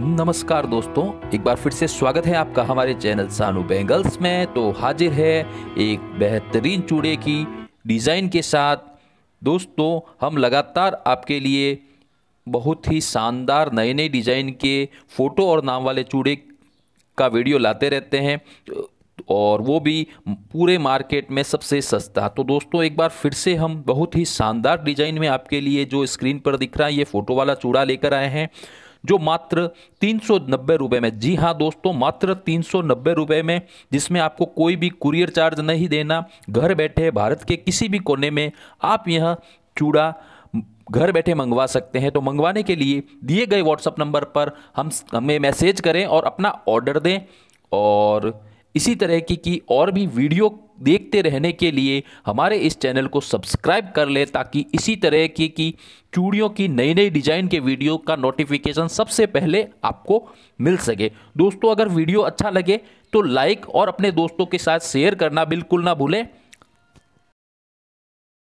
नमस्कार दोस्तों एक बार फिर से स्वागत है आपका हमारे चैनल सानू बेंगल्स में तो हाजिर है एक बेहतरीन चूड़े की डिज़ाइन के साथ दोस्तों हम लगातार आपके लिए बहुत ही शानदार नए नए डिज़ाइन के फ़ोटो और नाम वाले चूड़े का वीडियो लाते रहते हैं और वो भी पूरे मार्केट में सबसे सस्ता तो दोस्तों एक बार फिर से हम बहुत ही शानदार डिज़ाइन में आपके लिए जो स्क्रीन पर दिख रहा है ये फ़ोटो वाला चूड़ा लेकर आए हैं जो मात्र तीन सौ में जी हाँ दोस्तों मात्र तीन सौ में जिसमें आपको कोई भी कुरियर चार्ज नहीं देना घर बैठे भारत के किसी भी कोने में आप यह चूड़ा घर बैठे मंगवा सकते हैं तो मंगवाने के लिए दिए गए व्हाट्सअप नंबर पर हम हमें मैसेज करें और अपना ऑर्डर दें और इसी तरह की, की और भी वीडियो देखते रहने के लिए हमारे इस चैनल को सब्सक्राइब कर ले ताकि इसी तरह की की चूड़ियों की नई नई डिजाइन के वीडियो का नोटिफिकेशन सबसे पहले आपको मिल सके दोस्तों अगर वीडियो अच्छा लगे तो लाइक और अपने दोस्तों के साथ शेयर करना बिल्कुल ना भूलें